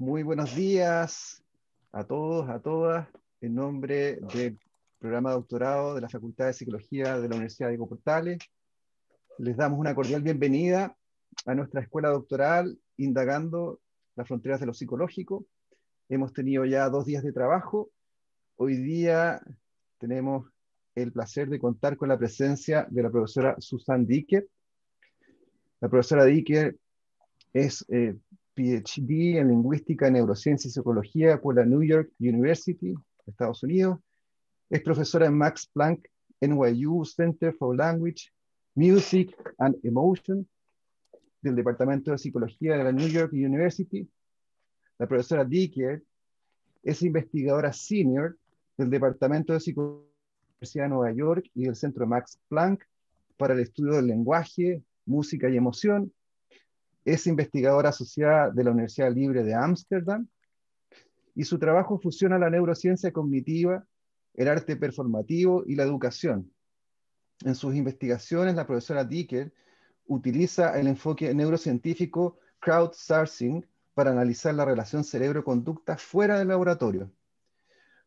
Muy buenos días a todos, a todas, en nombre del programa de doctorado de la Facultad de Psicología de la Universidad de Portales. Les damos una cordial bienvenida a nuestra escuela doctoral indagando las fronteras de lo psicológico. Hemos tenido ya dos días de trabajo. Hoy día tenemos el placer de contar con la presencia de la profesora Susan Dicker. La profesora Dicker es eh, PhD en lingüística, neurociencia y psicología por la New York University, Estados Unidos. Es profesora en Max Planck NYU Center for Language, Music and Emotion del Departamento de Psicología de la New York University. La profesora Dicker es investigadora senior del Departamento de Psicología de Nueva York y del Centro Max Planck para el estudio del lenguaje, música y emoción es investigadora asociada de la Universidad Libre de Ámsterdam y su trabajo fusiona la neurociencia cognitiva, el arte performativo y la educación. En sus investigaciones, la profesora Dicker utiliza el enfoque neurocientífico crowdsourcing para analizar la relación cerebro-conducta fuera del laboratorio.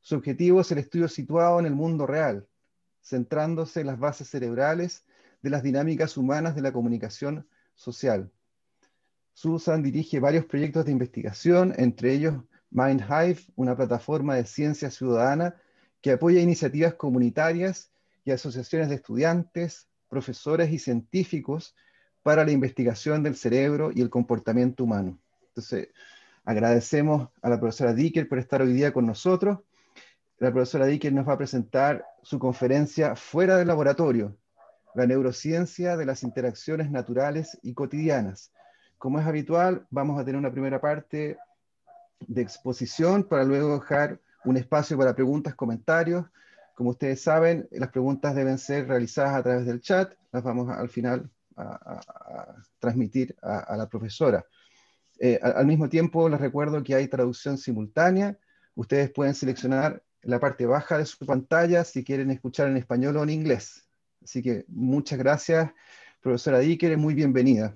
Su objetivo es el estudio situado en el mundo real, centrándose en las bases cerebrales de las dinámicas humanas de la comunicación social. Susan dirige varios proyectos de investigación, entre ellos MindHive, una plataforma de ciencia ciudadana que apoya iniciativas comunitarias y asociaciones de estudiantes, profesores y científicos para la investigación del cerebro y el comportamiento humano. Entonces, agradecemos a la profesora Dicker por estar hoy día con nosotros. La profesora Dicker nos va a presentar su conferencia Fuera del Laboratorio, la neurociencia de las interacciones naturales y cotidianas, como es habitual, vamos a tener una primera parte de exposición para luego dejar un espacio para preguntas, comentarios. Como ustedes saben, las preguntas deben ser realizadas a través del chat. Las vamos al final a, transmitir a, la profesora. Eh, al mismo tiempo, les recuerdo que hay traducción simultánea. Ustedes pueden seleccionar la parte baja de su pantalla si quieren escuchar en español o en inglés. Así que muchas gracias, profesora Dicker, muy bienvenida.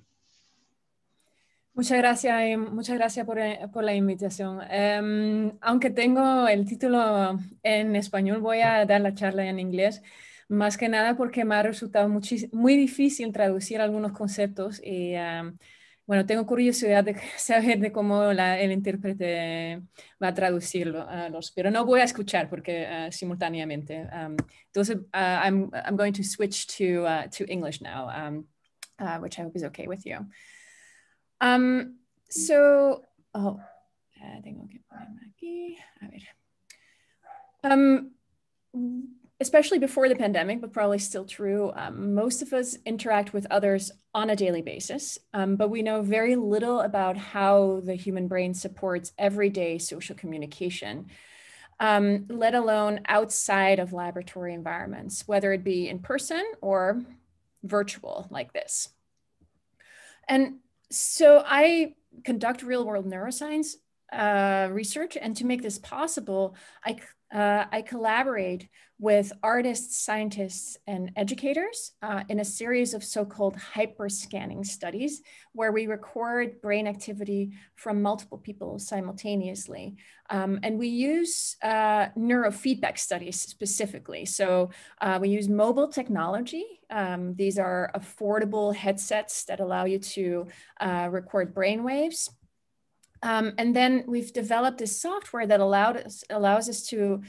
Muchas gracias, em, muchas gracias por, eh, la invitación. Em, aunque tengo el título en español, voy a dar la charla en inglés, más que nada porque me ha resultado muy difícil traducir algunos conceptos y em, bueno, tengo curiosidad de saber de cómo el intérprete va a traducirlos, pero no voy a escuchar porque eh, simultáneamente. entonces, ah, I'm, going to switch to, ah, to English now, um, ah, which I hope is okay with you. Um, so, oh, I I'll get my A I Um, especially before the pandemic, but probably still true, um, most of us interact with others on a daily basis, um, but we know very little about how the human brain supports everyday social communication. Um, let alone outside of laboratory environments, whether it be in person or virtual like this. And so I conduct real world neuroscience uh, research. And to make this possible, I uh, I collaborate with artists, scientists, and educators uh, in a series of so-called hyperscanning studies, where we record brain activity from multiple people simultaneously. Um, and we use uh, neurofeedback studies specifically. So uh, we use mobile technology. Um, these are affordable headsets that allow you to uh, record brain waves um, and then we've developed this software that allowed us, allows us to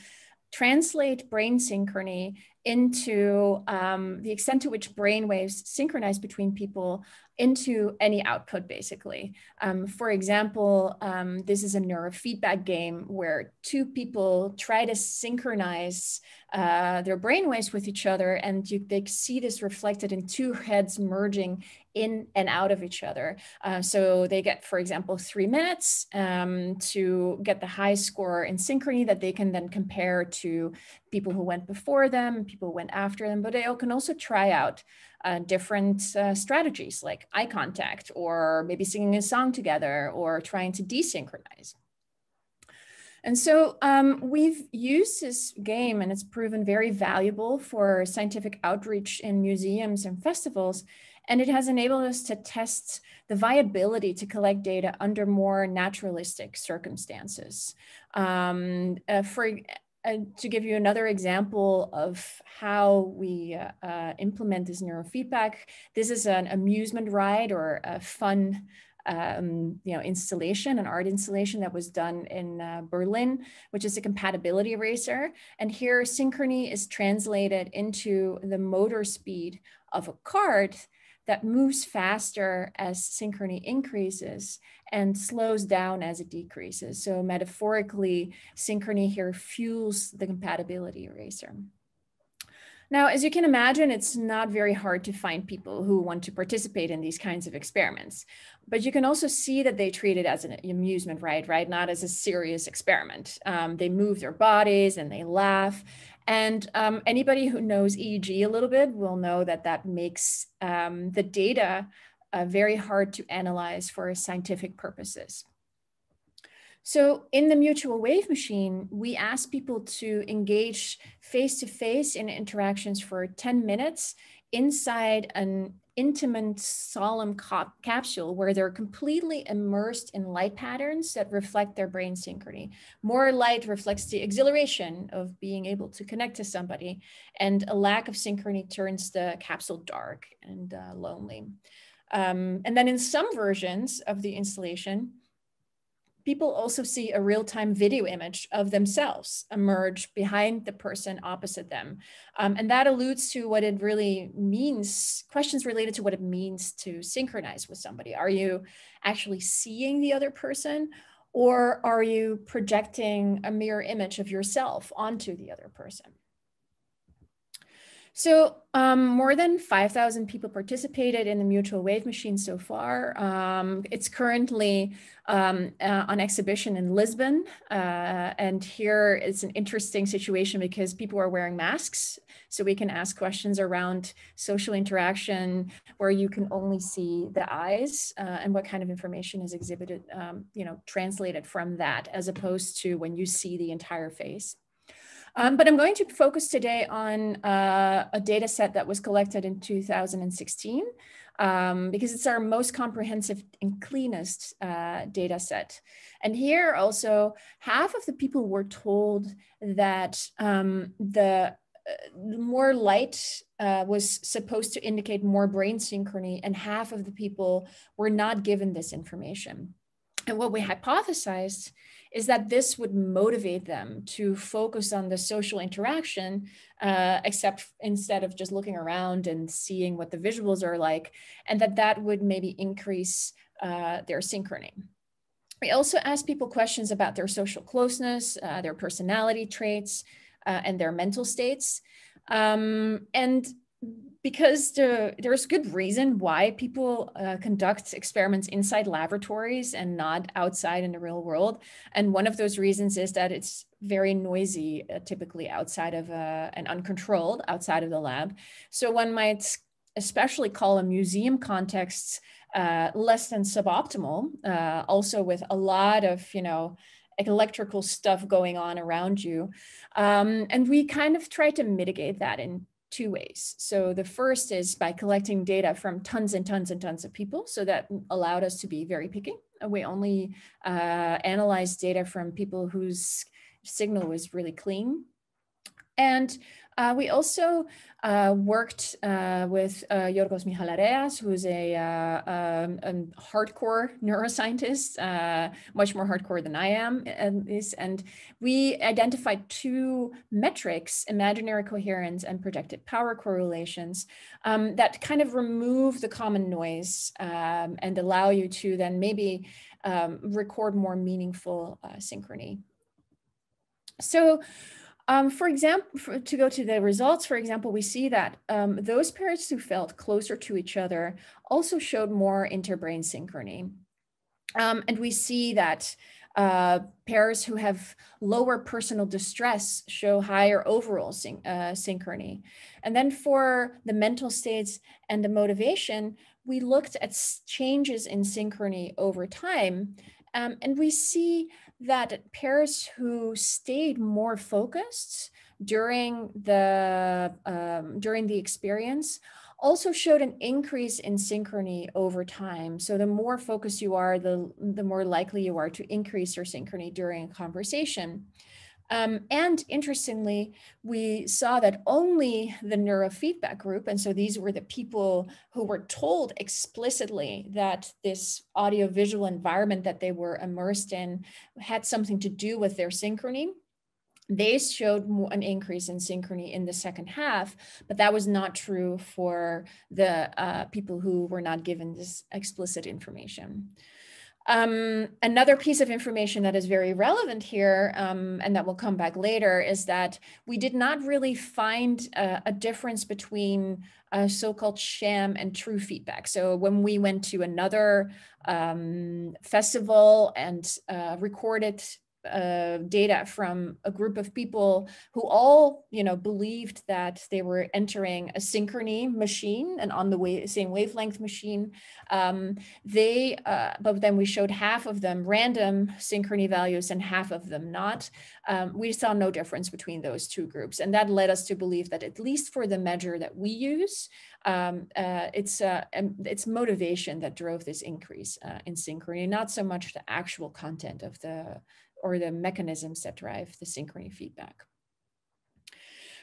translate brain synchrony into um, the extent to which brain waves synchronize between people into any output, basically. Um, for example, um, this is a neurofeedback game where two people try to synchronize uh, their brainwaves with each other, and you, they see this reflected in two heads merging in and out of each other. Uh, so they get, for example, three minutes um, to get the high score in synchrony that they can then compare to people who went before them, people who went after them, but they can also try out uh, different uh, strategies like eye contact or maybe singing a song together or trying to desynchronize. And so um, we've used this game, and it's proven very valuable for scientific outreach in museums and festivals. And it has enabled us to test the viability to collect data under more naturalistic circumstances. Um, uh, for uh, to give you another example of how we uh, implement this neurofeedback, this is an amusement ride or a fun um, you know, installation, an art installation that was done in uh, Berlin, which is a compatibility eraser. And here synchrony is translated into the motor speed of a cart that moves faster as synchrony increases and slows down as it decreases. So metaphorically, synchrony here fuels the compatibility eraser. Now, as you can imagine, it's not very hard to find people who want to participate in these kinds of experiments. But you can also see that they treat it as an amusement, right? Right, not as a serious experiment. Um, they move their bodies and they laugh. And um, anybody who knows EEG a little bit will know that that makes um, the data uh, very hard to analyze for scientific purposes. So, in the mutual wave machine, we ask people to engage face to face in interactions for 10 minutes inside an intimate, solemn cop- capsule where they're completely immersed in light patterns that reflect their brain synchrony. More light reflects the exhilaration of being able to connect to somebody, and a lack of synchrony turns the capsule dark and uh, lonely. Um, and then, in some versions of the installation, people also see a real time video image of themselves emerge behind the person opposite them. Um, and that alludes to what it really means, questions related to what it means to synchronize with somebody. Are you actually seeing the other person? Or are you projecting a mirror image of yourself onto the other person? So um, more than 5,000 people participated in the Mutual Wave Machine so far. Um, it's currently um, uh, on exhibition in Lisbon. Uh, and here it's an interesting situation because people are wearing masks. So we can ask questions around social interaction where you can only see the eyes uh, and what kind of information is exhibited, um, you know, translated from that as opposed to when you see the entire face. Um, but I'm going to focus today on uh, a data set that was collected in 2016 um, because it's our most comprehensive and cleanest uh, data set. And here also, half of the people were told that um, the uh, more light uh, was supposed to indicate more brain synchrony, and half of the people were not given this information. And what we hypothesized is that this would motivate them to focus on the social interaction, uh, except instead of just looking around and seeing what the visuals are like, and that that would maybe increase uh, their synchrony. We also asked people questions about their social closeness, uh, their personality traits, uh, and their mental states. Um, and because the, there's good reason why people uh, conduct experiments inside laboratories and not outside in the real world. And one of those reasons is that it's very noisy, uh, typically outside of uh, and uncontrolled outside of the lab. So one might especially call a museum contexts uh, less than suboptimal, uh, also with a lot of, you know, electrical stuff going on around you. Um, and we kind of try to mitigate that in two ways. So the first is by collecting data from tons and tons and tons of people. So that allowed us to be very picky. We only uh, analyzed data from people whose signal was really clean. And uh, we also uh, worked uh, with uh, Yorgos Michalareas, who's a, uh, um, a hardcore neuroscientist, uh, much more hardcore than I am at this, And we identified two metrics, imaginary coherence and projected power correlations, um, that kind of remove the common noise um, and allow you to then maybe um, record more meaningful synchrony. So um, for example, for, to go to the results, for example, we see that um, those pairs who felt closer to each other also showed more interbrain synchrony. Um, and we see that uh, pairs who have lower personal distress show higher overall syn uh, synchrony. And then for the mental states and the motivation, we looked at changes in synchrony over time. Um, and we see that pairs who stayed more focused during the um, during the experience also showed an increase in synchrony over time. So the more focused you are, the, the more likely you are to increase your synchrony during a conversation. Um, and interestingly, we saw that only the neurofeedback group, and so these were the people who were told explicitly that this audiovisual environment that they were immersed in had something to do with their synchrony. They showed an increase in synchrony in the second half, but that was not true for the uh, people who were not given this explicit information. Um, another piece of information that is very relevant here, um, and that will come back later, is that we did not really find a difference between uh, so-called sham and true feedback. So when we went to another um, festival and uh, recorded uh, data from a group of people who all you know believed that they were entering a synchrony machine and on the way, same wavelength machine um, they uh, but then we showed half of them random synchrony values and half of them not um, we saw no difference between those two groups and that led us to believe that at least for the measure that we use um, uh, it's uh, it's motivation that drove this increase uh, in synchrony not so much the actual content of the or the mechanisms that drive the synchrony feedback.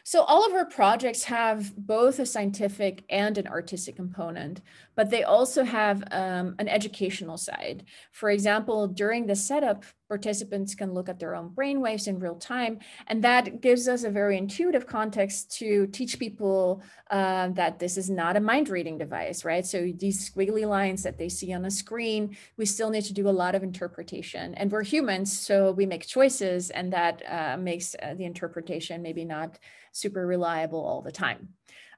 So all of our projects have both a scientific and an artistic component, but they also have um, an educational side. For example, during the setup participants can look at their own brainwaves in real time. And that gives us a very intuitive context to teach people uh, that this is not a mind reading device, right? So these squiggly lines that they see on a screen, we still need to do a lot of interpretation. And we're humans, so we make choices, and that uh, makes uh, the interpretation maybe not super reliable all the time.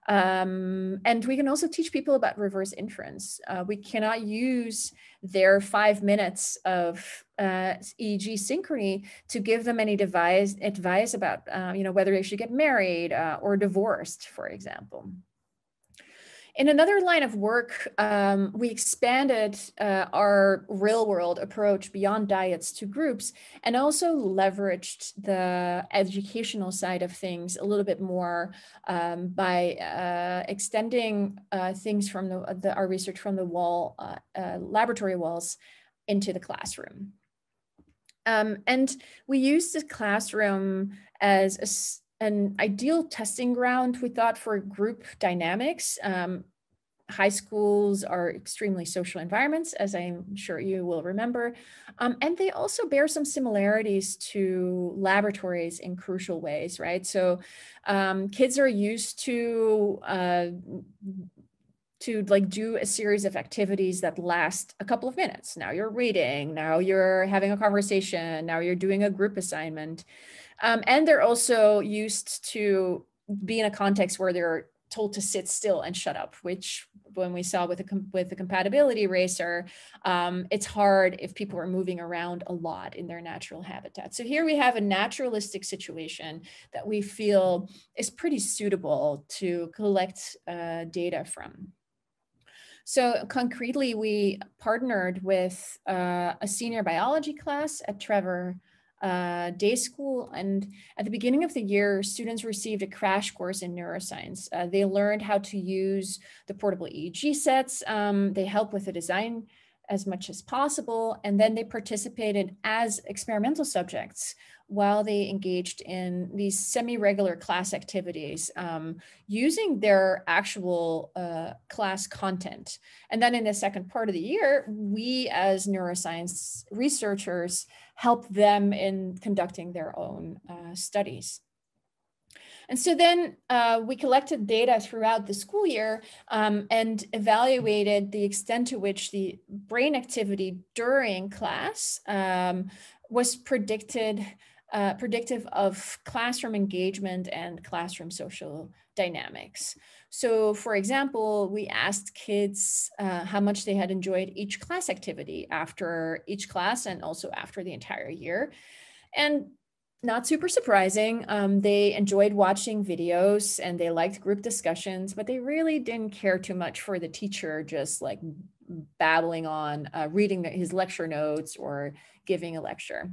Um, and we can also teach people about reverse inference. Uh, we cannot use their five minutes of uh, EG Synchrony to give them any advice, advice about, uh, you know, whether they should get married uh, or divorced, for example. In another line of work, um, we expanded uh, our real world approach beyond diets to groups and also leveraged the educational side of things a little bit more um, by uh, extending uh, things from the, the, our research from the wall, uh, uh, laboratory walls into the classroom. Um, and we used the classroom as a, an ideal testing ground, we thought, for group dynamics. Um, high schools are extremely social environments, as I'm sure you will remember. Um, and they also bear some similarities to laboratories in crucial ways, right? So um, kids are used to uh, to like do a series of activities that last a couple of minutes. Now you're reading, now you're having a conversation, now you're doing a group assignment. Um, and they're also used to be in a context where they're told to sit still and shut up which when we saw with the with the compatibility racer um, it's hard if people are moving around a lot in their natural habitat so here we have a naturalistic situation that we feel is pretty suitable to collect uh, data from so concretely, we partnered with uh, a senior biology class at Trevor uh, Day School. And at the beginning of the year, students received a crash course in neuroscience. Uh, they learned how to use the portable EEG sets. Um, they helped with the design as much as possible. And then they participated as experimental subjects while they engaged in these semi-regular class activities um, using their actual uh, class content. And then in the second part of the year, we as neuroscience researchers help them in conducting their own uh, studies. And so then uh, we collected data throughout the school year um, and evaluated the extent to which the brain activity during class um, was predicted uh, predictive of classroom engagement and classroom social dynamics. So for example, we asked kids uh, how much they had enjoyed each class activity after each class and also after the entire year. And not super surprising. Um, they enjoyed watching videos and they liked group discussions, but they really didn't care too much for the teacher just like babbling on, uh, reading his lecture notes or giving a lecture.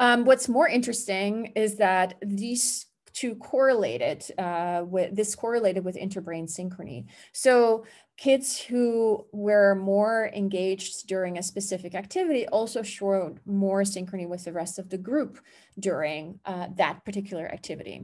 Um, what's more interesting is that these two correlated uh, with this correlated with interbrain synchrony. So kids who were more engaged during a specific activity also showed more synchrony with the rest of the group during uh, that particular activity.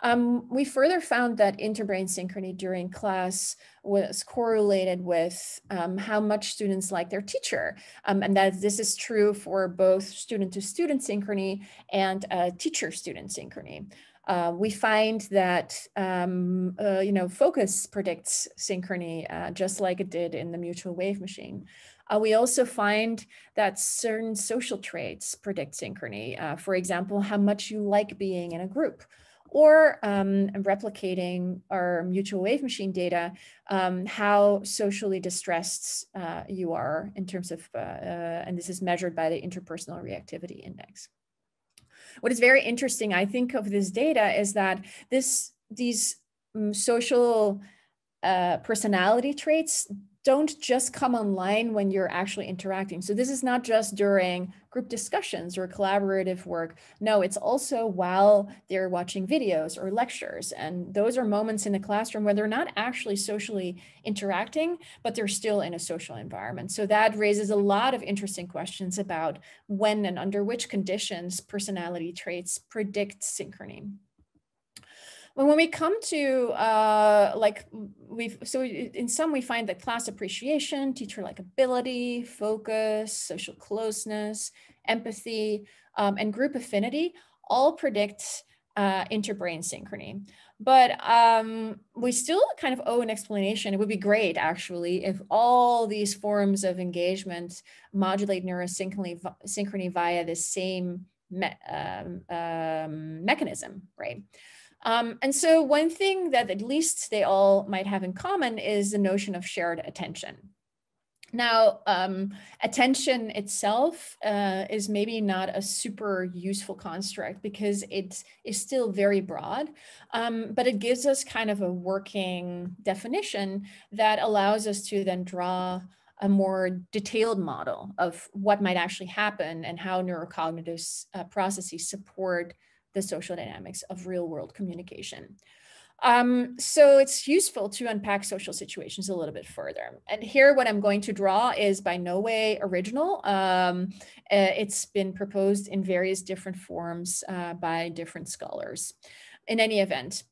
Um, we further found that interbrain synchrony during class was correlated with um, how much students like their teacher. Um, and that this is true for both student to student synchrony and uh, teacher student synchrony. Uh, we find that um, uh, you know focus predicts synchrony uh, just like it did in the mutual wave machine. Uh, we also find that certain social traits predict synchrony. Uh, for example, how much you like being in a group or um, replicating our mutual wave machine data, um, how socially distressed uh, you are in terms of, uh, uh, and this is measured by the interpersonal reactivity index. What is very interesting, I think, of this data is that this these um, social uh, personality traits don't just come online when you're actually interacting. So this is not just during group discussions or collaborative work. No, it's also while they're watching videos or lectures. And those are moments in the classroom where they're not actually socially interacting, but they're still in a social environment. So that raises a lot of interesting questions about when and under which conditions personality traits predict synchrony when we come to uh, like we so in some we find that class appreciation, teacher likability, focus, social closeness, empathy, um, and group affinity all predict uh, interbrain synchrony. But um, we still kind of owe an explanation. It would be great, actually, if all these forms of engagement modulate neurosynchrony synchrony via the same me um, um, mechanism, right? Um, and so one thing that at least they all might have in common is the notion of shared attention. Now, um, attention itself uh, is maybe not a super useful construct because it is still very broad, um, but it gives us kind of a working definition that allows us to then draw a more detailed model of what might actually happen and how neurocognitive uh, processes support the social dynamics of real world communication. Um, so it's useful to unpack social situations a little bit further. And here, what I'm going to draw is by no way original. Um, uh, it's been proposed in various different forms uh, by different scholars. In any event,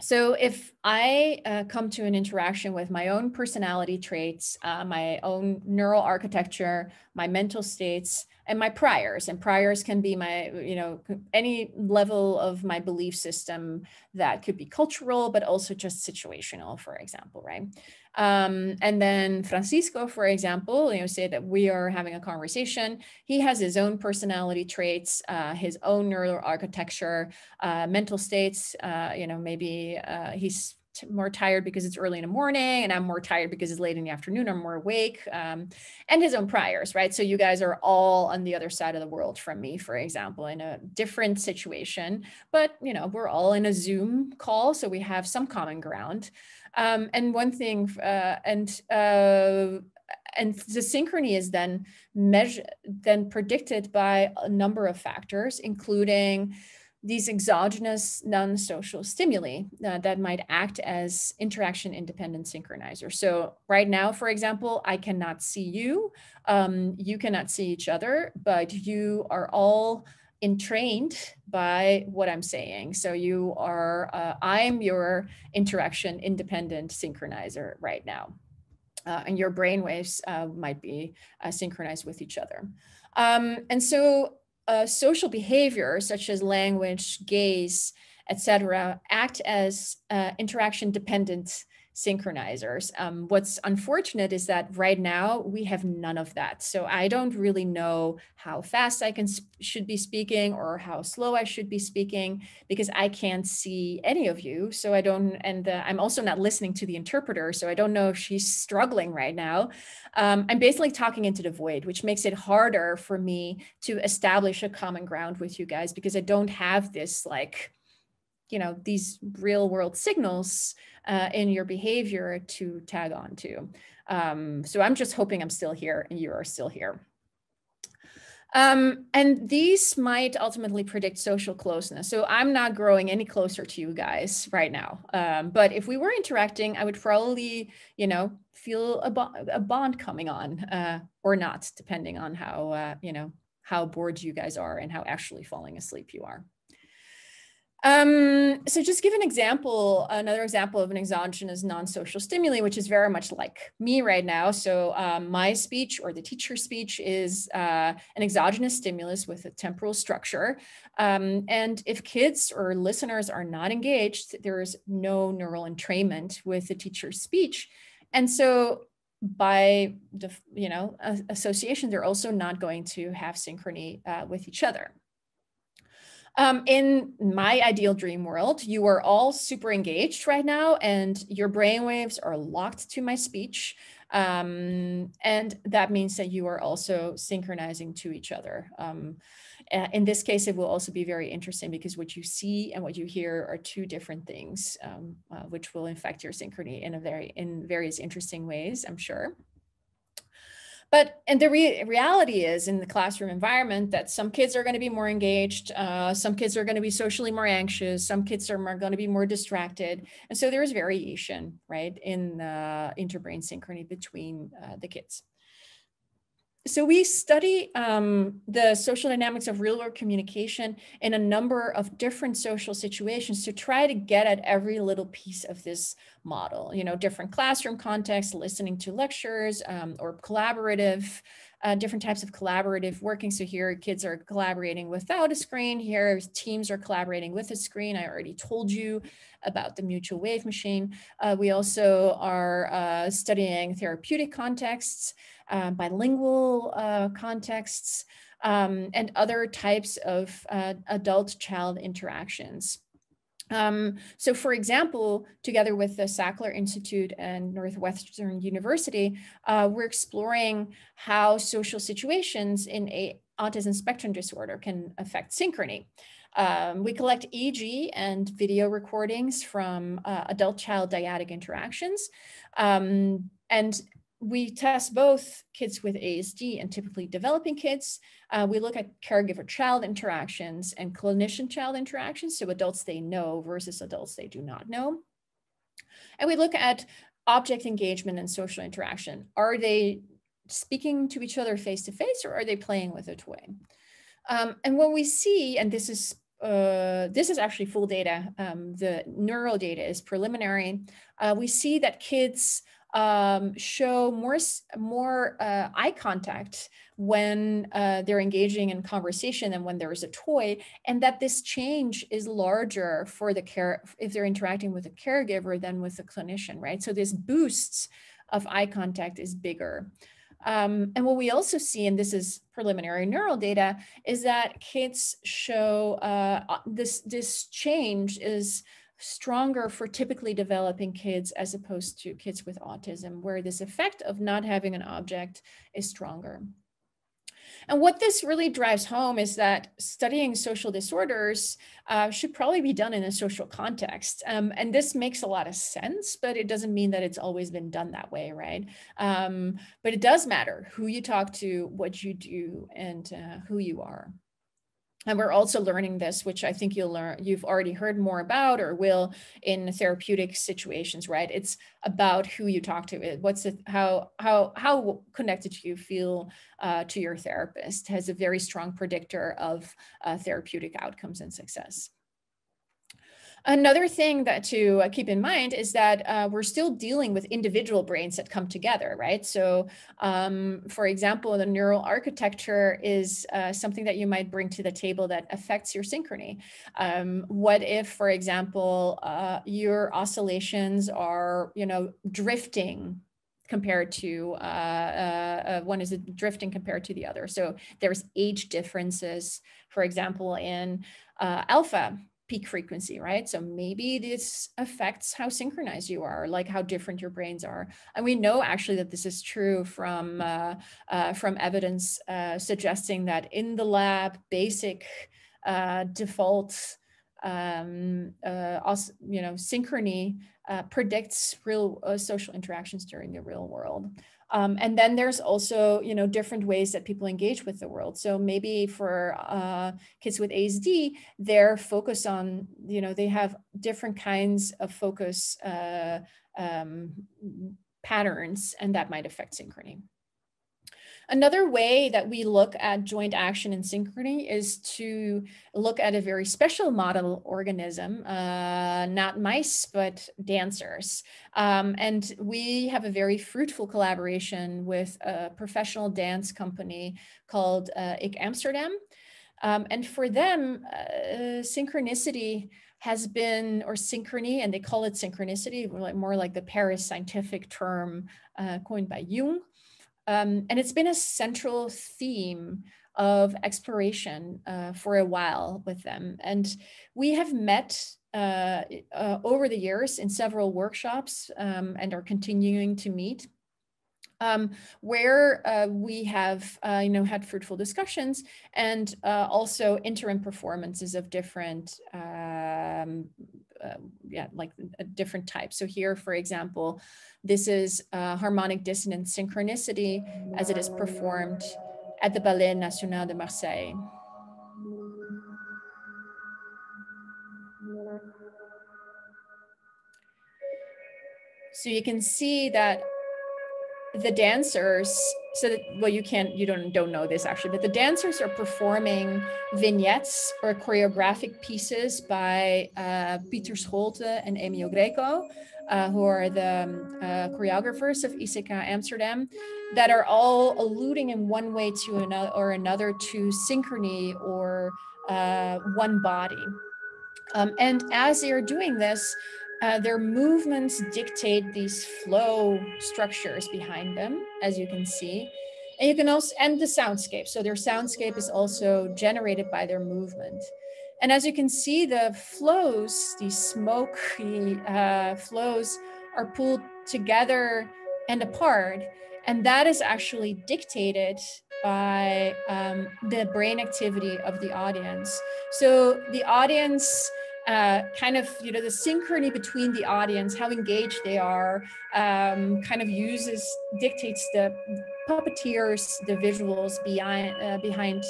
so if i uh, come to an interaction with my own personality traits uh, my own neural architecture my mental states and my priors and priors can be my you know any level of my belief system that could be cultural but also just situational for example right um, and then Francisco, for example, you know, say that we are having a conversation. He has his own personality traits, uh, his own neural architecture, uh, mental states. Uh, you know, maybe uh, he's more tired because it's early in the morning, and I'm more tired because it's late in the afternoon. I'm more awake, um, and his own priors, right? So you guys are all on the other side of the world from me, for example, in a different situation. But you know, we're all in a Zoom call, so we have some common ground. Um, and one thing, uh, and uh, and the synchrony is then measured, then predicted by a number of factors, including these exogenous non-social stimuli uh, that might act as interaction independent synchronizer so right now for example i cannot see you um, you cannot see each other but you are all entrained by what I'm saying. So you are, uh, I'm your interaction independent synchronizer right now. Uh, and your brain waves uh, might be uh, synchronized with each other. Um, and so uh, social behavior such as language, gaze, etc., act as uh, interaction dependent synchronizers. Um, what's unfortunate is that right now we have none of that. So I don't really know how fast I can should be speaking or how slow I should be speaking because I can't see any of you. So I don't, and uh, I'm also not listening to the interpreter. So I don't know if she's struggling right now. Um, I'm basically talking into the void, which makes it harder for me to establish a common ground with you guys because I don't have this like you know these real world signals uh, in your behavior to tag on to. Um, so I'm just hoping I'm still here and you are still here. Um, and these might ultimately predict social closeness. So I'm not growing any closer to you guys right now. Um, but if we were interacting, I would probably, you know, feel a, bo a bond coming on uh, or not, depending on how, uh, you know, how bored you guys are and how actually falling asleep you are. Um, so just give an example, another example of an exogenous non-social stimuli, which is very much like me right now. So um, my speech or the teacher's speech is uh, an exogenous stimulus with a temporal structure. Um, and if kids or listeners are not engaged, there is no neural entrainment with the teacher's speech. And so by you know association, they're also not going to have synchrony uh, with each other. Um, in my ideal dream world, you are all super engaged right now, and your brainwaves are locked to my speech. Um, and that means that you are also synchronizing to each other. Um, in this case, it will also be very interesting because what you see and what you hear are two different things, um, uh, which will affect your synchrony in a very in various interesting ways, I'm sure. But and the re- reality is in the classroom environment that some kids are going to be more engaged, uh, some kids are going to be socially more anxious, some kids are more, going to be more distracted, and so there is variation, right, in the interbrain synchrony between uh, the kids so we study um, the social dynamics of real world communication in a number of different social situations to try to get at every little piece of this model you know different classroom contexts listening to lectures um, or collaborative uh, different types of collaborative working. So here kids are collaborating without a screen. Here teams are collaborating with a screen. I already told you about the mutual wave machine. Uh, we also are uh, studying therapeutic contexts, um, bilingual uh, contexts, um, and other types of uh, adult-child interactions. Um, so for example, together with the Sackler Institute and Northwestern University, uh, we're exploring how social situations in a autism spectrum disorder can affect synchrony. Um, we collect EEG and video recordings from uh, adult-child dyadic interactions. Um, and we test both kids with ASD and typically developing kids. Uh, we look at caregiver-child interactions and clinician-child interactions, so adults they know versus adults they do not know. And we look at object engagement and social interaction. Are they speaking to each other face-to-face or are they playing with a toy? Um, and what we see, and this is uh, this is actually full data. Um, the neural data is preliminary. Uh, we see that kids um, show more, more uh, eye contact when uh, they're engaging in conversation than when there is a toy, and that this change is larger for the care if they're interacting with a caregiver than with a clinician, right? So this boosts of eye contact is bigger. Um, and what we also see, and this is preliminary neural data, is that kids show uh, this this change is stronger for typically developing kids as opposed to kids with autism, where this effect of not having an object is stronger. And what this really drives home is that studying social disorders uh, should probably be done in a social context. Um, and this makes a lot of sense, but it doesn't mean that it's always been done that way, right? Um, but it does matter who you talk to, what you do, and uh, who you are and we're also learning this which i think you'll learn you've already heard more about or will in therapeutic situations right it's about who you talk to it what's it how how how connected you feel uh, to your therapist has a very strong predictor of uh, therapeutic outcomes and success Another thing that to uh, keep in mind is that uh, we're still dealing with individual brains that come together, right? So, um, for example, the neural architecture is uh, something that you might bring to the table that affects your synchrony. Um, what if, for example, uh, your oscillations are, you know, drifting compared to uh, uh, uh one is drifting compared to the other. So there's age differences, for example, in uh, alpha peak frequency, right? So maybe this affects how synchronized you are, like how different your brains are. And we know actually that this is true from uh, uh, from evidence uh, suggesting that in the lab, basic uh, default um, uh, also, you know synchrony uh, predicts real social interactions during the real world. Um, and then there's also, you know, different ways that people engage with the world. So maybe for uh, kids with ASD, they're focused on, you know, they have different kinds of focus uh, um, patterns, and that might affect synchrony. Another way that we look at joint action and synchrony is to look at a very special model organism, uh, not mice, but dancers. Um, and we have a very fruitful collaboration with a professional dance company called uh, Ik Amsterdam. Um, and for them, uh, synchronicity has been, or synchrony, and they call it synchronicity, more like the Paris scientific term uh, coined by Jung. Um, and it's been a central theme of exploration uh, for a while with them. And we have met uh, uh, over the years in several workshops um, and are continuing to meet um, where uh, we have uh, you know had fruitful discussions and uh, also interim performances of different um, uh, yeah like uh, different types. So here, for example, this is uh, harmonic dissonance synchronicity as it is performed at the Ballet National de Marseille. So you can see that the dancers so that well you can't you don't don't know this actually but the dancers are performing vignettes or choreographic pieces by uh, peter scholte and emilio greco uh, who are the um, uh, choreographers of Isika Amsterdam, that are all alluding in one way to another or another to synchrony or uh, one body. Um, and as they are doing this, uh, their movements dictate these flow structures behind them, as you can see. And you can also, and the soundscape. So their soundscape is also generated by their movement. And as you can see, the flows, these smoky uh, flows, are pulled together and apart. And that is actually dictated by um, the brain activity of the audience. So the audience uh, kind of you know the synchrony between the audience, how engaged they are, um, kind of uses dictates the puppeteers the visuals behind uh, behind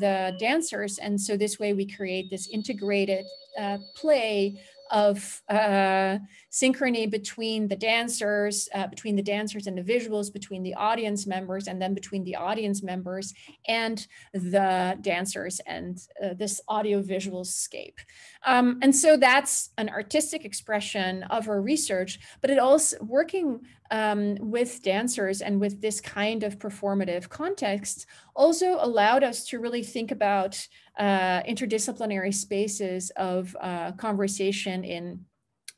the dancers, and so this way we create this integrated uh, play of uh, synchrony between the dancers, uh, between the dancers and the visuals, between the audience members, and then between the audience members and the dancers and uh, this audiovisual scape. Um, and so that's an artistic expression of our research, but it also working um, with dancers and with this kind of performative context also allowed us to really think about uh, interdisciplinary spaces of uh, conversation in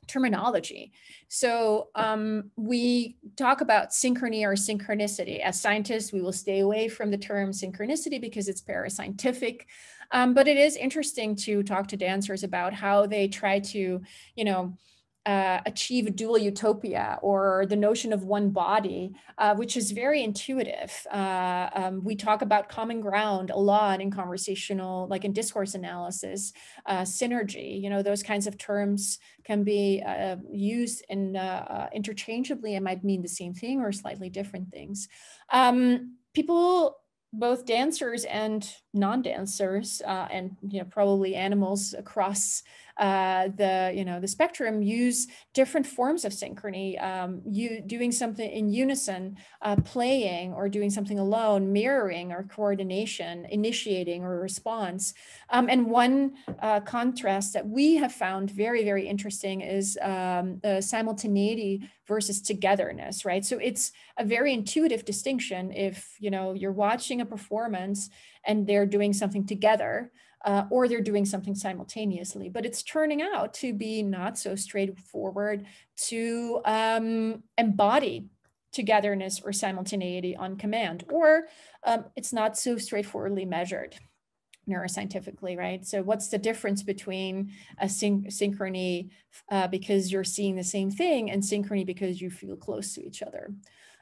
terminology. So um, we talk about synchrony or synchronicity. As scientists, we will stay away from the term synchronicity because it's parascientific. Um, but it is interesting to talk to dancers about how they try to, you know, uh, achieve a dual utopia or the notion of one body, uh, which is very intuitive. Uh, um, we talk about common ground a lot in conversational, like in discourse analysis, uh, synergy. You know, those kinds of terms can be uh, used in interchangeably and might mean the same thing or slightly different things. Um, people both dancers and non-dancers uh, and you know probably animals across uh, the you know the spectrum use different forms of synchrony. Um, you doing something in unison, uh, playing or doing something alone, mirroring or coordination, initiating or response. Um, and one uh, contrast that we have found very very interesting is um, simultaneity versus togetherness. Right. So it's a very intuitive distinction if you know you're watching a performance and they're doing something together uh, or they're doing something simultaneously. But it's turning out to be not so straightforward to um, embody togetherness or simultaneity on command, or um, it's not so straightforwardly measured neuroscientifically, right? So, what's the difference between a syn- synchrony uh, because you're seeing the same thing and synchrony because you feel close to each other?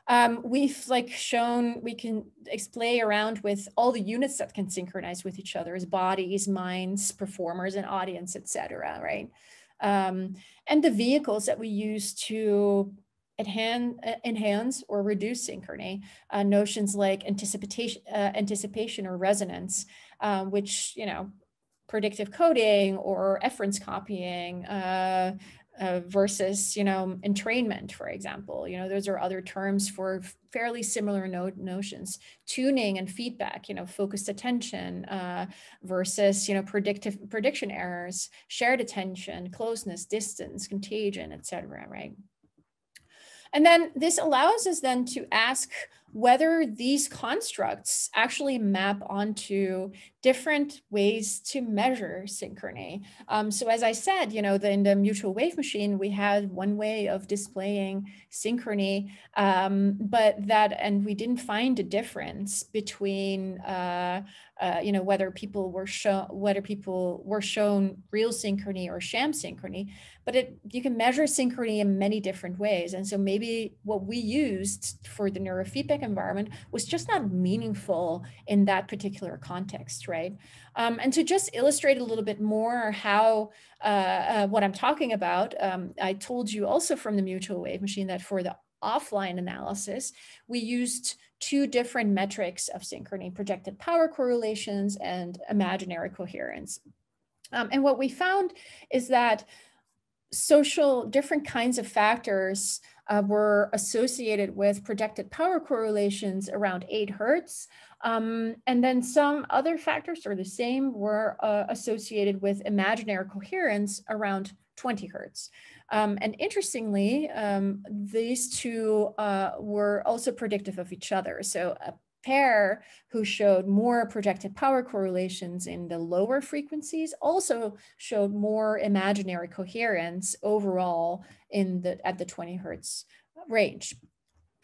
um, we've like shown we can play around with all the units that can synchronize with each other as bodies, minds, performers, and audience, etc. Right, um, and the vehicles that we use to enhance, uh, enhance or reduce synchrony, uh, notions like anticipation, uh, anticipation or resonance, uh, which you know predictive coding or efference copying, uh, uh, versus you know entrainment for example you know those are other terms for fairly similar no notions tuning and feedback you know focused attention uh, versus you know predictive prediction errors shared attention closeness distance contagion etc right and then this allows us then to ask whether these constructs actually map onto different ways to measure synchrony. Um, so as I said, you know, the, in the mutual wave machine, we had one way of displaying synchrony, um, but that, and we didn't find a difference between uh, uh, you know whether people were shown whether people were shown real synchrony or sham synchrony but it you can measure synchrony in many different ways and so maybe what we used for the neurofeedback environment was just not meaningful in that particular context right um, and to just illustrate a little bit more how uh, uh, what i'm talking about um, i told you also from the mutual wave machine that for the offline analysis we used two different metrics of synchrony, projected power correlations and imaginary coherence. Um, and what we found is that social different kinds of factors uh, were associated with projected power correlations around 8 hertz. Um, and then some other factors, or the same, were uh, associated with imaginary coherence around 20 hertz. Um, and interestingly, um, these two uh, were also predictive of each other. So a pair who showed more projected power correlations in the lower frequencies also showed more imaginary coherence overall in the at the 20 hertz range.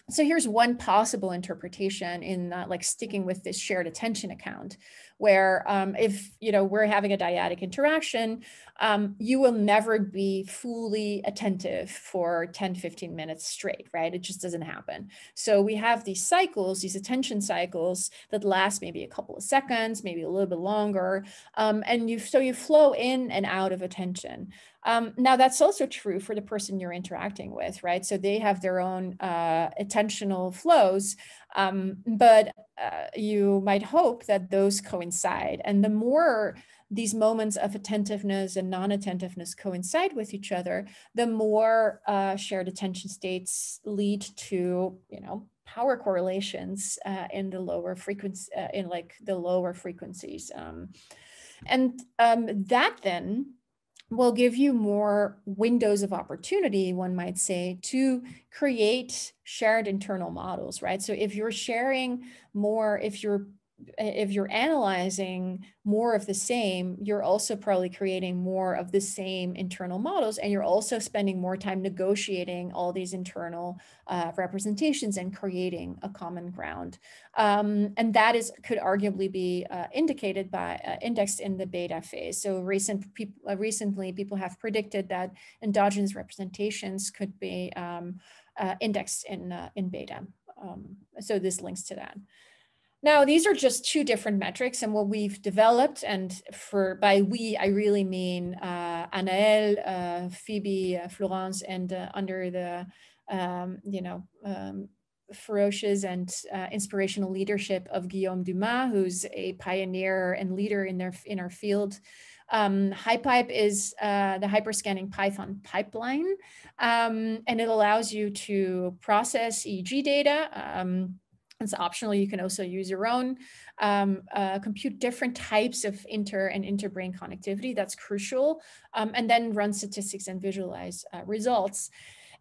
So here's one possible interpretation in uh, like sticking with this shared attention account where um, if you know we're having a dyadic interaction, um, you will never be fully attentive for 10, 15 minutes straight, right? It just doesn't happen. So we have these cycles, these attention cycles that last maybe a couple of seconds, maybe a little bit longer. Um, and you so you flow in and out of attention. Um, now that's also true for the person you're interacting with, right? So they have their own uh, attentional flows um, but uh, you might hope that those coincide. And the more these moments of attentiveness and non attentiveness coincide with each other, the more uh, shared attention states lead to, you know, power correlations uh, in the lower frequency, uh, in like the lower frequencies. Um, and um, that then will give you more windows of opportunity, one might say, to create shared internal models, right? So if you're sharing more, if you're if you're analyzing more of the same, you're also probably creating more of the same internal models, and you're also spending more time negotiating all these internal uh, representations and creating a common ground. Um, and that is could arguably be uh, indicated by uh, indexed in the beta phase. So recent uh, recently, people have predicted that endogenous representations could be um, uh, indexed in uh, in beta. Um, so this links to that. Now, these are just two different metrics, and what we've developed, and for by we, I really mean uh, Anael, uh, Phoebe, uh, Florence, and uh, under the um, you know um, ferocious and uh, inspirational leadership of Guillaume Dumas, who's a pioneer and leader in their in our field. Um, HiPipe is uh, the hyperscanning Python pipeline, um, and it allows you to process EEG data. Um, it's optional. You can also use your own. Um, uh, compute different types of inter and interbrain connectivity. That's crucial. Um, and then run statistics and visualize uh, results.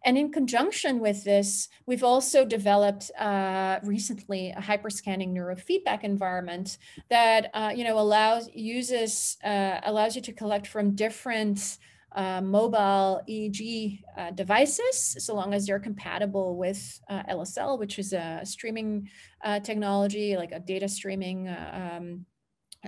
And in conjunction with this, we've also developed uh, recently a hyperscanning neurofeedback environment that uh, you know allows uses uh, allows you to collect from different uh, mobile EEG uh, devices, so long as they're compatible with uh, LSL, which is a streaming uh, technology, like a data streaming uh, um,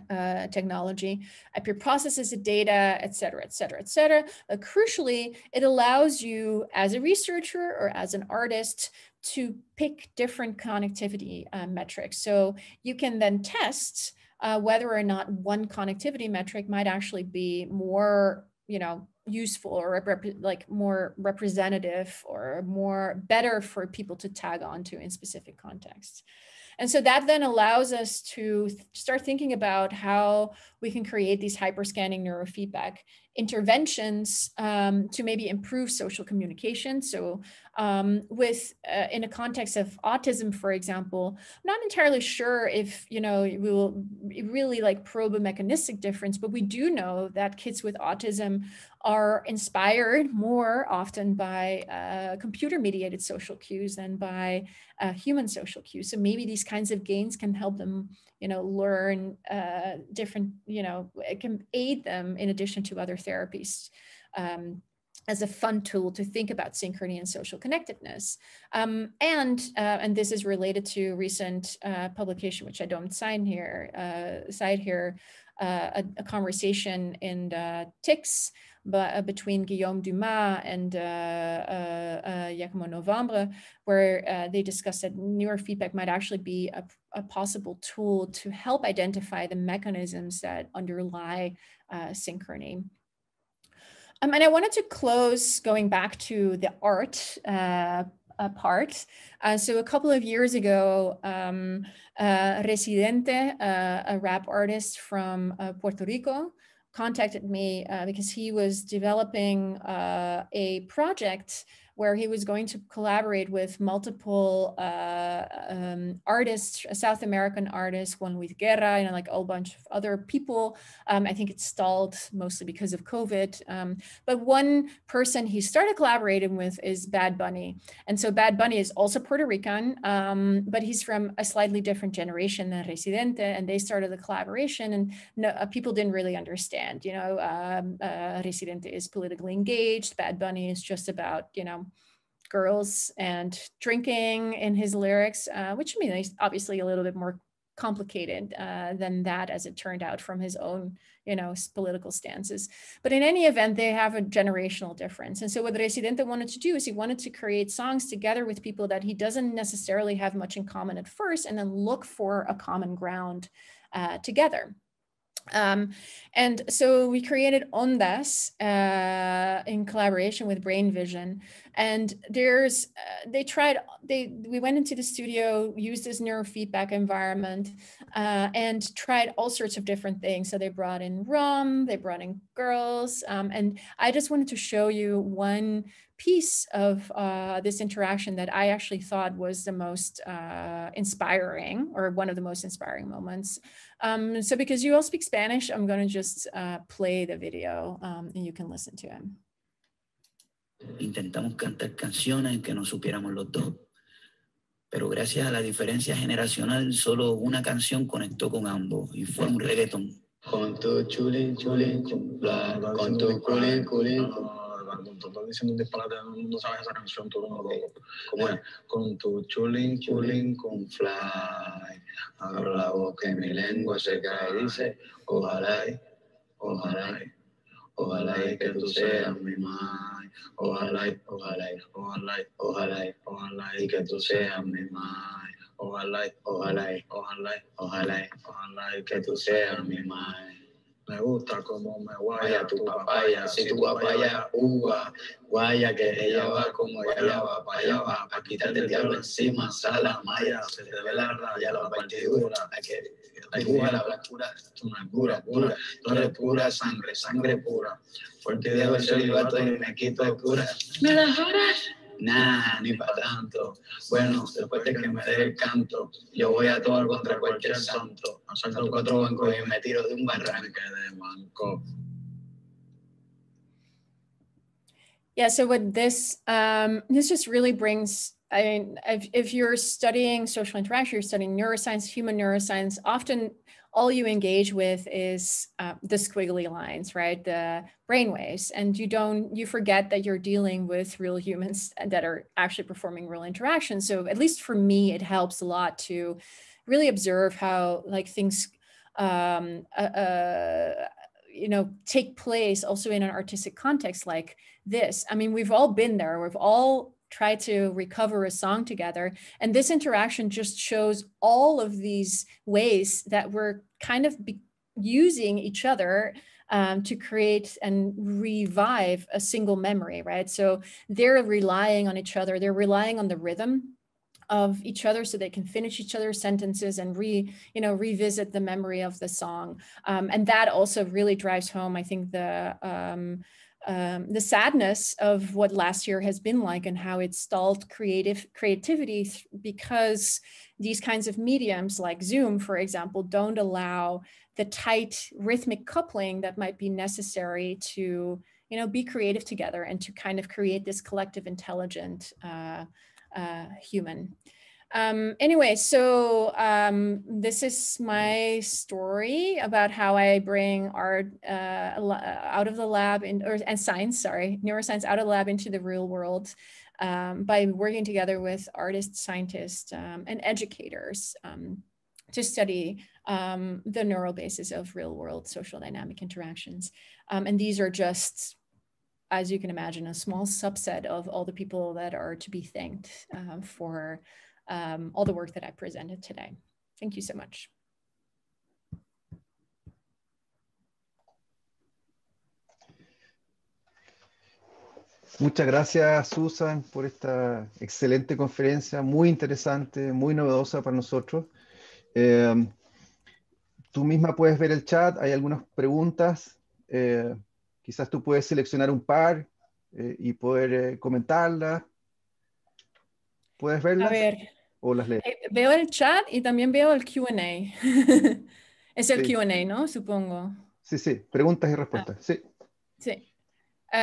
uh, technology. IP processes the data, et cetera, et cetera, et cetera. But crucially, it allows you as a researcher or as an artist to pick different connectivity metrics. So you can then test uh, whether or not one connectivity metric might actually be more you know useful or rep- like more representative or more better for people to tag onto in specific contexts and so that then allows us to th- start thinking about how we can create these hyperscanning neurofeedback interventions um, to maybe improve social communication. So, um, with uh, in a context of autism, for example, I'm not entirely sure if you know we will really like probe a mechanistic difference, but we do know that kids with autism are inspired more often by uh, computer-mediated social cues than by uh, human social cues. So maybe these kinds of gains can help them you know, learn uh, different, you know, it can aid them in addition to other therapies. Um, as a fun tool to think about synchrony and social connectedness. Um, and, uh, and this is related to recent uh, publication, which I don't sign here, uh, cite here, uh, a, a, conversation in the uh, TICS but, uh, between Guillaume Dumas and Giacomo Novembre, where they discussed that neurofeedback might actually be a, a, possible tool to help identify the mechanisms that underlie synchrony. Um, and I wanted to close going back to the art uh, apart. Uh, so a couple of years ago, um, uh, Residente, a rap artist from uh, Puerto Rico, contacted me uh, because he was developing uh, a project where he was going to collaborate with multiple uh, um, artists, a South American artist, Juan Luis Guerra, and like a whole bunch of other people. Um, I think it stalled mostly because of COVID. Um, but one person he started collaborating with is Bad Bunny. And so Bad Bunny is also Puerto Rican, um, but he's from a slightly different generation than Residente. And they started the collaboration and no, uh, people didn't really understand, you know, um, uh, Residente is politically engaged. Bad Bunny is just about, you know, girls and drinking in his lyrics, uh, which I mean obviously a little bit more complicated uh, than that as it turned out from his own you know political stances but in any event they have a generational difference and so what residente wanted to do is he wanted to create songs together with people that he doesn't necessarily have much in common at first and then look for a common ground uh, together um, and so we created Ondas uh, in collaboration with Brain Vision, and there's uh, they tried they we went into the studio used this neurofeedback environment uh, and tried all sorts of different things so they brought in rum they brought in girls um, and i just wanted to show you one piece of uh, this interaction that i actually thought was the most uh, inspiring or one of the most inspiring moments um, so because you all speak spanish i'm going to just uh, play the video um, and you can listen to him Intentamos cantar canciones que no supiéramos los dos. Pero gracias a la diferencia generacional, solo una canción conectó con ambos y fue un reggaeton. Con tu chulín, chulín, con tu chulín chulín Cuando estás diciendo un disparate, no sabes esa canción, tú Con tu chulín, chulín, con fly. Abro la boca y mi lengua se cae. y Dice, ojalá, ojalá, ojalá que tú seas mi madre ojalá, ojalá, ojalá, ojalá, ojalá, y que tú seas mi madre, ojalá, ojalá, ojalá, ojalá, ojalá, y que tú seas mi madre. Me gusta como me guaya tu papaya, si tu papaya uva, guaya que ella va como ella va, para va, para quitarte el diablo encima, sala, maya, se te ve la raya, la partidura, la aguja, la blancura es tu blancura, pura, tú pura sangre, sangre pura, porque dejo el celibato y me quito de pura. ¿Me la juras? Nah, ni para tanto. Bueno, después de que me dé el canto, yo voy a tomar contra cualquier santo. Asalto cuatro bancos y me tiro de un barranco de banco. Yeah, so with this, um, this just really brings I mean, if, if you're studying social interaction, you're studying neuroscience, human neuroscience, often all you engage with is uh, the squiggly lines, right? The brainwaves. And you don't, you forget that you're dealing with real humans that are actually performing real interactions. So at least for me, it helps a lot to really observe how like things, um, uh, uh, you know, take place also in an artistic context like this. I mean, we've all been there. We've all try to recover a song together. And this interaction just shows all of these ways that we're kind of using each other um, to create and revive a single memory, right? So they're relying on each other, they're relying on the rhythm of each other so they can finish each other's sentences and re you know revisit the memory of the song um, and that also really drives home i think the um, um, the sadness of what last year has been like and how it stalled creative creativity th- because these kinds of mediums like zoom for example don't allow the tight rhythmic coupling that might be necessary to you know be creative together and to kind of create this collective intelligent uh, uh, human um, anyway, so um, this is my story about how I bring art uh, uh out of the lab in, or, and science, sorry, neuroscience out of the lab into the real world um, by working together with artists, scientists, um, and educators um, to study um, the neural basis of real world social dynamic interactions. and these are just as you can imagine, a small subset of all the people that are to be thanked uh, for Um, all the work that I presented today. Thank you so much. Muchas gracias, Susan, por esta excelente conferencia, muy interesante, muy novedosa para nosotros. Eh, tú misma puedes ver el chat, hay algunas preguntas, eh, quizás tú puedes seleccionar un par eh, y poder comentarlas. ¿Puedes verlas? A ver, eh, veo el chat y también veo el QA. es el QA, ¿no? Supongo. Sí, sí, preguntas y ah, respuestas. Ah, sí. Sí. Em,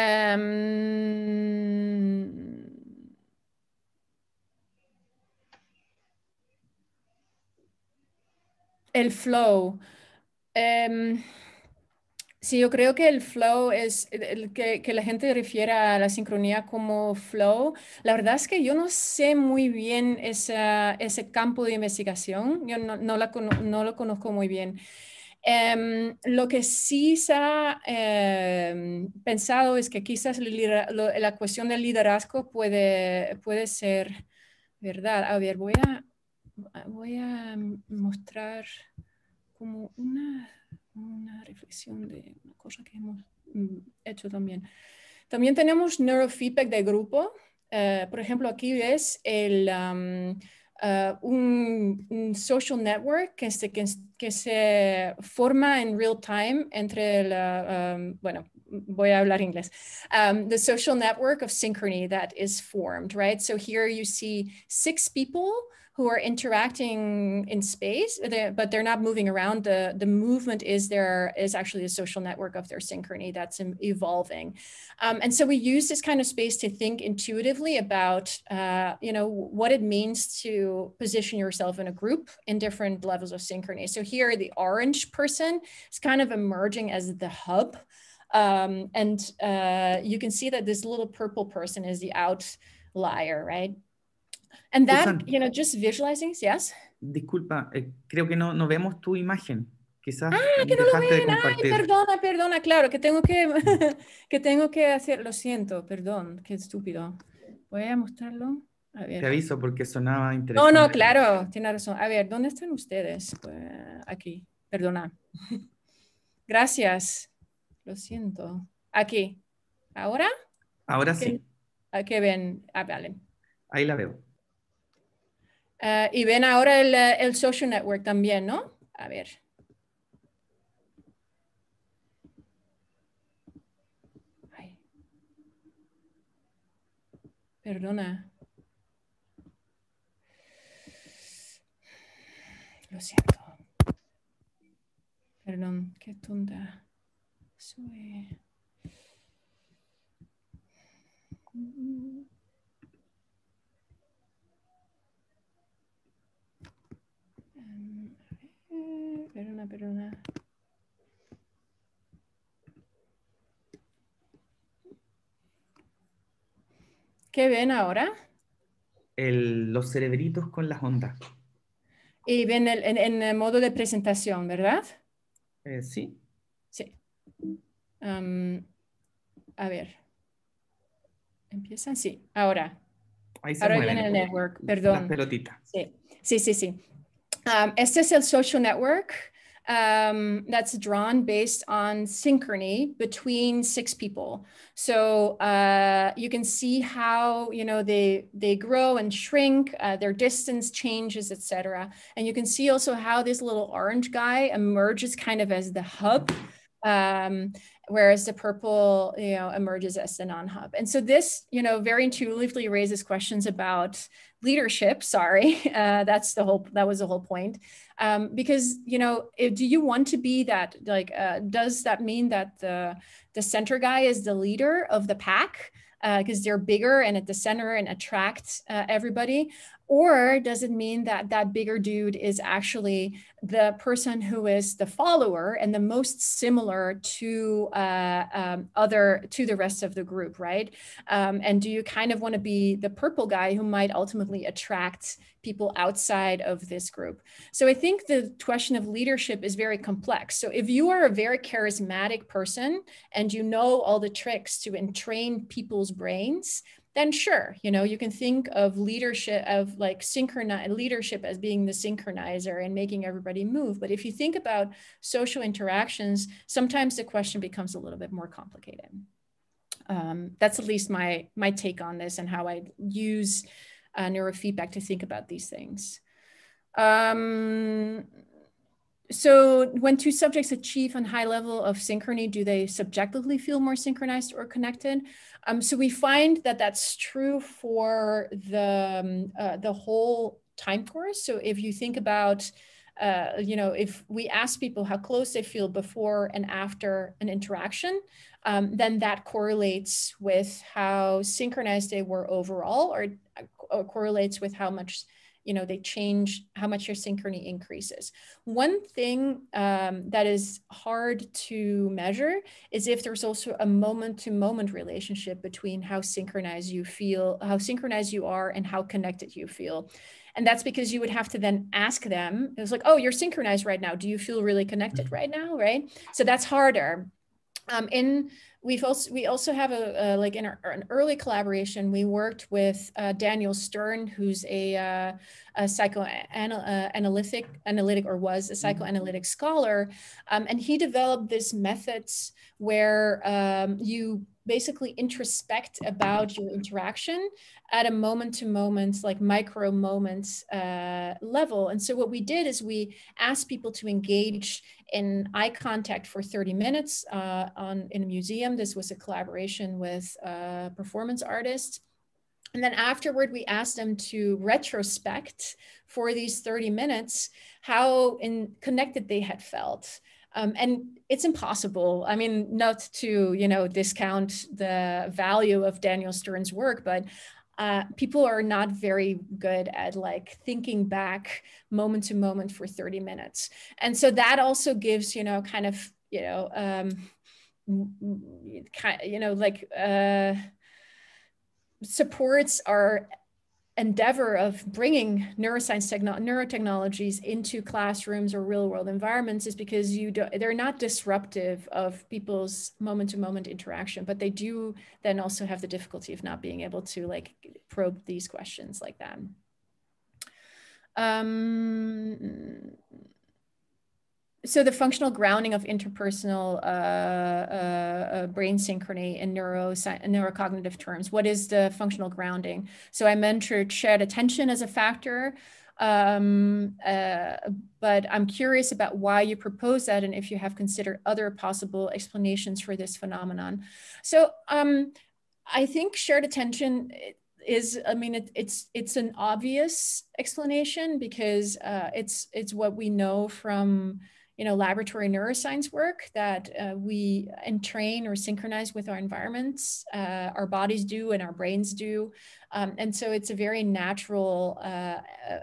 el flow. Em, Sí, yo creo que el flow es el que, la gente refiere a la sincronía como flow. La verdad es que yo no sé muy bien ese campo de investigación, yo no, no, lo conozco muy bien. Em, lo que sí se ha em, pensado es que quizás la cuestión del liderazgo puede, puede ser verdad. A ver, voy a, voy a mostrar como una una reflexión de una cosa que hemos mm, hecho también. También tenemos neurofeedback de grupo. Eh, por ejemplo, aquí es el, um, eh, un, social network que se, que, se, forma en real time entre el, um, bueno, voy a hablar inglés. Um, the social network of synchrony that is formed, right? So here you see six people who are interacting in space, but they're not moving around. The, the movement is there is actually a social network of their synchrony that's evolving. Um, and so we use this kind of space to think intuitively about, uh, you know, what it means to position yourself in a group in different levels of synchrony. So here, the orange person is kind of emerging as the hub. Um, and uh, you can see that this little purple person is the outlier, right? And just yes. Disculpa, eh, creo que no, no vemos tu imagen. Quizás ah, que no lo ven. Ay, perdona, perdona, claro, que tengo que, mm. que tengo que hacer, lo siento, perdón, qué estúpido. Voy a mostrarlo. Te aviso porque sonaba interesante. No, no, claro, tiene razón. A ver, ¿dónde están ustedes? Eh, aquí, perdona. Gracias, lo siento. Aquí, ¿ahora? Ahora sí. Aquí ah, ven, a ah, vale. Ahí la veo. Eh, y ven ahora el, eh, el, social network también, ¿no? A ver. Perdona. Lo siento. Perdón, qué tonta soy. ¿Qué ven ahora? los cerebritos con las ondas. Y ven en, el modo de presentación, ¿verdad? Eh, sí. Sí. a ver. ¿Empiezan? Sí. Ahora. Ahí se Ahora mueven. el network, perdón. Sí, sí, sí. sí. um, SSL social network um, that's drawn based on synchrony between six people. So uh, you can see how you know they they grow and shrink, uh, their distance changes, etc. And you can see also how this little orange guy emerges kind of as the hub, um, whereas the purple you know emerges as the non-hub. And so this you know very intuitively raises questions about leadership sorry uh, that's the whole that was the whole point um, because you know if, do you want to be that like uh, does that mean that the the center guy is the leader of the pack because uh, they're bigger and at the center and attract uh, everybody or does it mean that that bigger dude is actually the person who is the follower and the most similar to uh, um, other to the rest of the group, right? Um, and do you kind of want to be the purple guy who might ultimately attract people outside of this group? So I think the question of leadership is very complex. So if you are a very charismatic person and you know all the tricks to entrain people's brains, then sure, you know, you can think of leadership of like synchronized leadership as being the synchronizer and making everybody move. But if you think about social interactions, sometimes the question becomes a little bit more complicated. Um, that's at least my my take on this and how I use uh, neurofeedback to think about these things. Um, so when two subjects achieve a high level of synchrony, do they subjectively feel more synchronized or connected? Um, so we find that that's true for the, um, uh, the whole time course. So if you think about, uh, you know, if we ask people how close they feel before and after an interaction, um, then that correlates with how synchronized they were overall or, uh, or correlates with how much you know, they change how much your synchrony increases. One thing um, that is hard to measure is if there's also a moment to moment relationship between how synchronized you feel, how synchronized you are, and how connected you feel. And that's because you would have to then ask them, it was like, oh, you're synchronized right now. Do you feel really connected mm-hmm. right now? Right. So that's harder. Um, in We've also we also have a, a like in our, an early collaboration. We worked with uh, Daniel Stern, who's a, uh, a psychoanalytic uh, analytic or was a mm-hmm. psychoanalytic scholar, um, and he developed this methods where um, you basically introspect about your interaction at a moment to moment, like micro moment uh, level. And so what we did is we asked people to engage in eye contact for 30 minutes uh, on, in a museum. This was a collaboration with uh, performance artists. And then afterward, we asked them to retrospect for these 30 minutes how in, connected they had felt um, and it's impossible. I mean, not to you know discount the value of Daniel Stern's work, but uh, people are not very good at like thinking back moment to moment for 30 minutes and so that also gives you know kind of you know um kind you know like uh supports our endeavor of bringing neuroscience techno- neurotechnologies into classrooms or real world environments is because you do, they're not disruptive of people's moment to moment interaction but they do then also have the difficulty of not being able to like probe these questions like that um, so the functional grounding of interpersonal uh, uh, uh brain synchrony in neurocognitive terms. What is the functional grounding? So I mentored shared attention as a factor, um, uh, but I'm curious about why you propose that and if you have considered other possible explanations for this phenomenon. So um, I think shared attention is i mean it, it's it's an obvious explanation because uh, it's it's what we know from you know, laboratory neuroscience work that uh, we entrain uh, or synchronize with our environments. Uh, our bodies do, and our brains do, um, and so it's a very natural. Uh,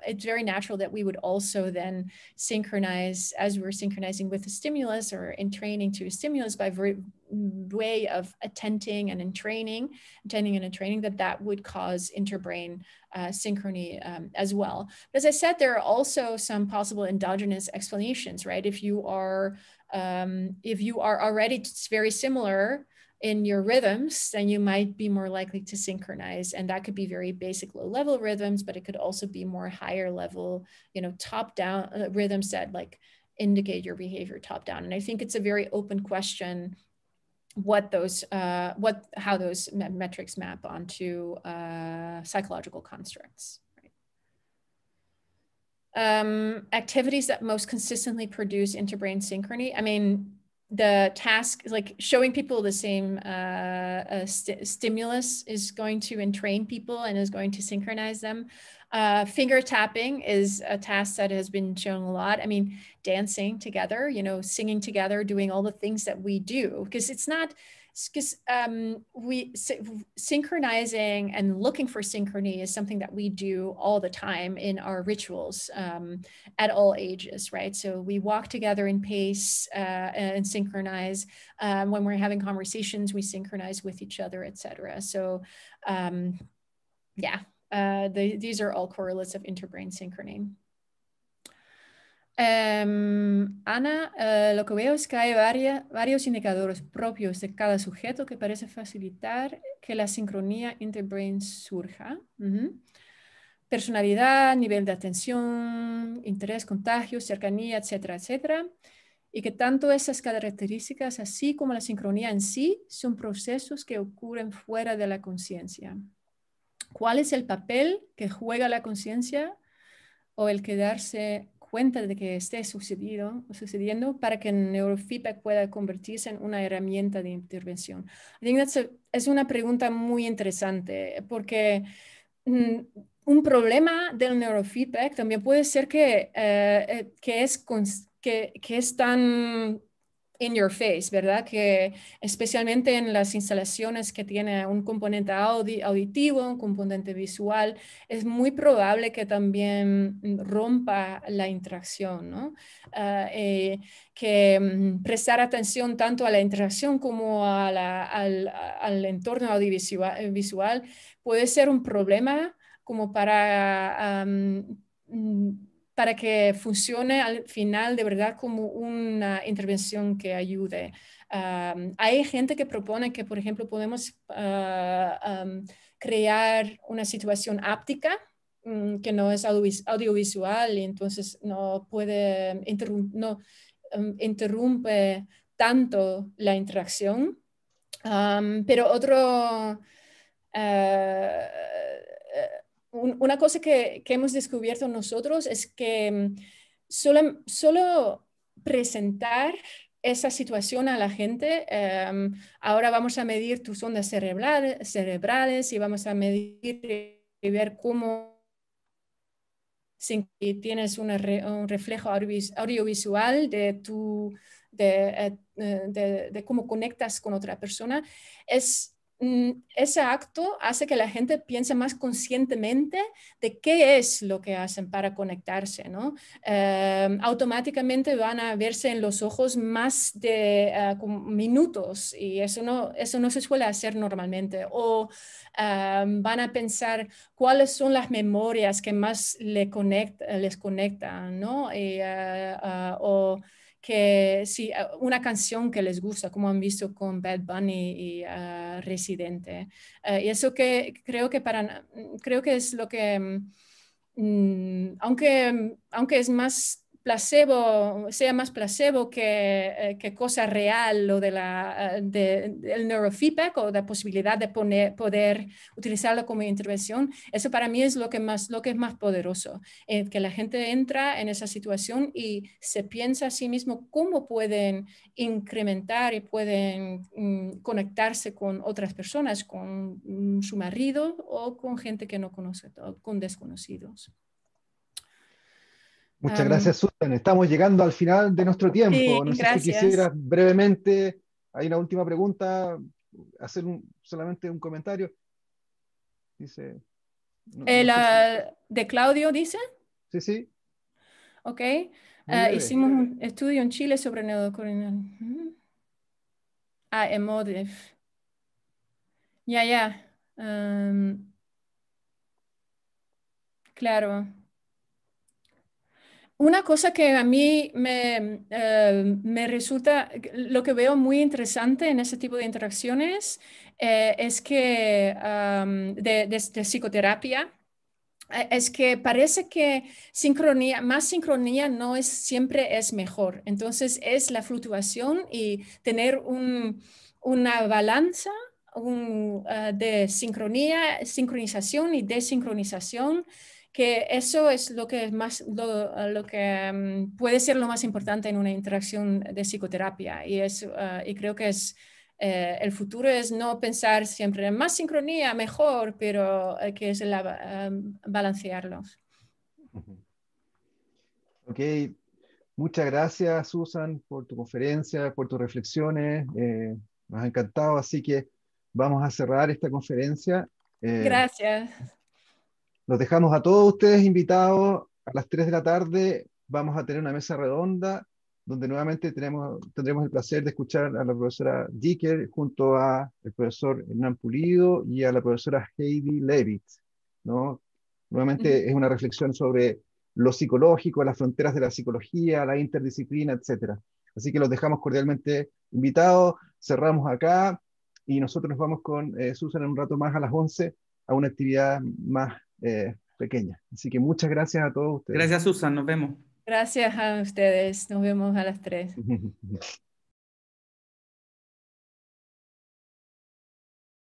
it's very natural that we would also then synchronize as we're synchronizing with a stimulus or entraining to a stimulus by vir way of attending and in training, attending and in training, that that would cause interbrain uh, synchrony um, as well. But as I said, there are also some possible endogenous explanations, right? If you are um, if you are already very similar in your rhythms, then you might be more likely to synchronize. And that could be very basic low level rhythms, but it could also be more higher level, you know, top down uh, rhythms that like indicate your behavior top down. And I think it's a very open question what those uh, what how those metrics map onto uh, psychological constructs. Right? Um, activities that most consistently produce interbrain synchrony. I mean, the task like showing people the same uh, uh st stimulus is going to entrain people and is going to synchronize them. Uh, finger tapping is a task that has been shown a lot. I mean, dancing together, you know, singing together, doing all the things that we do, because it's not because um, we synchronizing and looking for synchrony is something that we do all the time in our rituals um, at all ages, right? So we walk together in pace uh, and synchronize. Um, when we're having conversations, we synchronize with each other, etc. So, um, yeah, Uh, these are all correlates of interbrain synchrony. Em, Ana, eh, lo que veo es que hay varios indicadores propios de cada sujeto que parece facilitar que la sincronía interbrain surja. Personalidad, nivel de atención, interés, contagio, cercanía, etcétera, etcétera. Y que tanto esas características, así como la sincronía en sí, son procesos que ocurren fuera de la conciencia. ¿Cuál es el papel que juega la conciencia o el que darse cuenta de que esté sucedido, sucediendo para que el neurofeedback pueda convertirse en una herramienta de intervención? es una pregunta muy interesante porque mm, un problema del neurofeedback también puede ser que, eh, eh, que, es, que, que es tan in your face, ¿verdad? Que especialmente en las instalaciones que tiene un componente auditivo, un componente visual, es muy probable que también rompa la interacción, ¿no? Ah, eh, que mm, prestar atención tanto a la interacción como al, entorno audiovisual eh, puede ser un problema como para mm, para que funcione al final de verdad como una intervención que ayude. hay gente que propone que, por ejemplo, podemos ah, crear una situación áptica mm, que no es audiovisual y entonces no puede, interrumpe tanto la interacción. pero otro... Ah, una cosa que, hemos descubierto nosotros es que mm, solo, solo presentar esa situación a la gente. Em, ahora vamos a medir tus ondas cerebrales, cerebrales y vamos a medir y ver cómo que tienes un reflejo audiovisual de, tu, eh, eh, de cómo conectas con otra persona. Es, Mm, ese acto hace que la gente piense más conscientemente de qué es lo que hacen para conectarse, ¿no? Em, automáticamente van a verse en los ojos más de eh, minutos y eso no, eso no se suele hacer normalmente. O em, van a pensar cuáles son las memorias que más les conectan, ¿no? Eh, eh, o que sí, eh, una canción que les gusta, como han visto con Bad Bunny y ah, Residente. Eh, y eso que creo que, para, mm, creo que es lo que, mm, mm, aunque, aunque es más placebo, sea más placebo que, eh, cosa real lo eh, de del neurofeedback o la posibilidad de poder utilizarlo como intervención, eso para mí es lo que, lo que es más poderoso, eh, que la gente entra en esa situación y se piensa a sí mismo cómo pueden incrementar y pueden mm, conectarse con otras personas, con mm, su marido o con gente que no conoce, con desconocidos. Muchas gracias, Susan. Estamos llegando al final de nuestro tiempo. no sé si quisieras brevemente, hay una última pregunta, hacer solamente un comentario. Dice. Eh, ¿De Claudio dice? Sí, sí. Ok. Ah, hicimos un estudio en Chile sobre el Ah, emotive. Ya, ya. claro. Una cosa que a mí eh, me, resulta, lo que veo muy interesante en este tipo de interacciones eh, es que de, psicoterapia, eh, es que parece que sincronía, más sincronía no es siempre es mejor. Entonces es la fluctuación y tener un, una balanza de sincronía, sincronización y desincronización que eso es lo que, es más, lo, que mm, puede ser lo más importante en una interacción de psicoterapia. Y, es, ah, y creo que es, eh, el futuro es no pensar siempre en más sincronía, mejor, pero eh, que es ah, balancearlos. Ok, muchas gracias Susan por tu conferencia, por tus reflexiones. Eh, nos ha encantado, así que vamos a cerrar esta conferencia. gracias. Los dejamos a todos ustedes invitados a las 3 de la tarde. Vamos a tener una mesa redonda donde nuevamente tenemos, tendremos el placer de escuchar a la profesora Dicker junto al profesor Hernán Pulido y a la profesora Heidi Levitt. ¿no? Nuevamente es una reflexión sobre lo psicológico, las fronteras de la psicología, la interdisciplina, etc. Así que los dejamos cordialmente invitados. Cerramos acá y nosotros nos vamos con eh, Susan en un rato más a las 11 a una actividad más eh, pequeña. Así que muchas gracias a todos ustedes. Gracias, Susan. Nos vemos. Gracias a ustedes. Nos vemos a las tres.